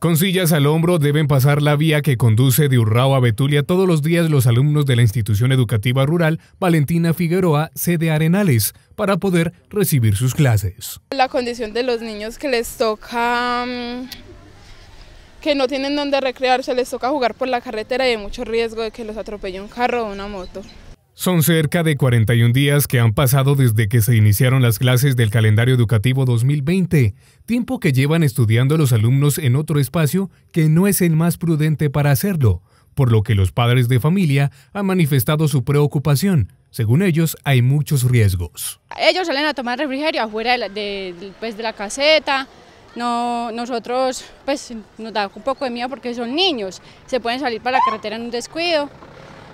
Con sillas al hombro deben pasar la vía que conduce de Urrao a Betulia todos los días los alumnos de la institución educativa rural Valentina Figueroa, sede Arenales, para poder recibir sus clases. La condición de los niños que les toca, mm, que no tienen donde recrearse, les toca jugar por la carretera y hay mucho riesgo de que los atropelle un carro o una moto. Son cerca de 41 días que han pasado desde que se iniciaron las clases del calendario educativo 2020, tiempo que llevan estudiando los alumnos en otro espacio que no es el más prudente para hacerlo, por lo que los padres de familia han manifestado su preocupación. Según ellos, hay muchos riesgos. Ellos salen a tomar refrigerio afuera de, pues, de la caseta, no, nosotros pues nos da un poco de miedo porque son niños, se pueden salir para la carretera en un descuido.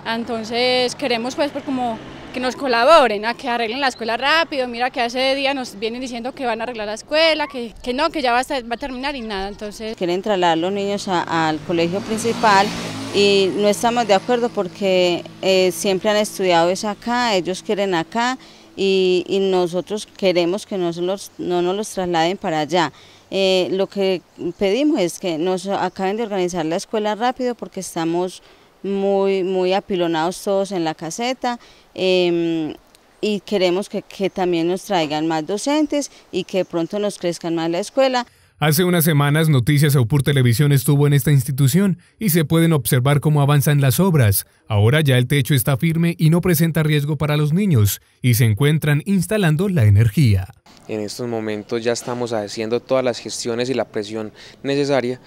Entonces queremos pues, pues, como que nos colaboren, a que arreglen la escuela rápido, mira que hace día nos vienen diciendo que van a arreglar la escuela, que, no, que ya va a, estar, va a, terminar y nada, entonces... Quieren trasladar los niños al colegio principal y no estamos de acuerdo porque eh, siempre han estudiado es acá, ellos quieren acá y, nosotros queremos que no nos los trasladen para allá. Eh, lo que pedimos es que nos acaben de organizar la escuela rápido porque estamos muy, muy apilonados todos en la caseta. Em, y queremos que, que también nos traigan más docentes y que pronto nos crezcan más la escuela. Hace unas semanas Noticias Aupur Televisión estuvo en esta institución y se pueden observar cómo avanzan las obras. Ahora ya el techo está firme y no presenta riesgo para los niños y se encuentran instalando la energía. En estos momentos ya estamos haciendo todas las gestiones y la presión necesaria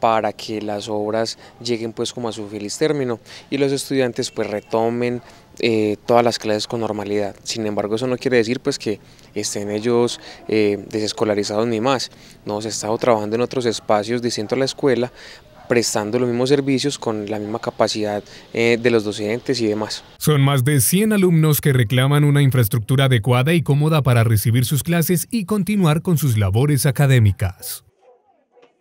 para que las obras lleguen pues como a su feliz término y los estudiantes pues retomen eh, todas las clases con normalidad. Sin embargo, eso no quiere decir pues que estén ellos eh, desescolarizados ni más. No, se ha estado trabajando en otros espacios distintos a la escuela, prestando los mismos servicios con la misma capacidad eh, de los docentes y demás. Son más de 100 alumnos que reclaman una infraestructura adecuada y cómoda para recibir sus clases y continuar con sus labores académicas.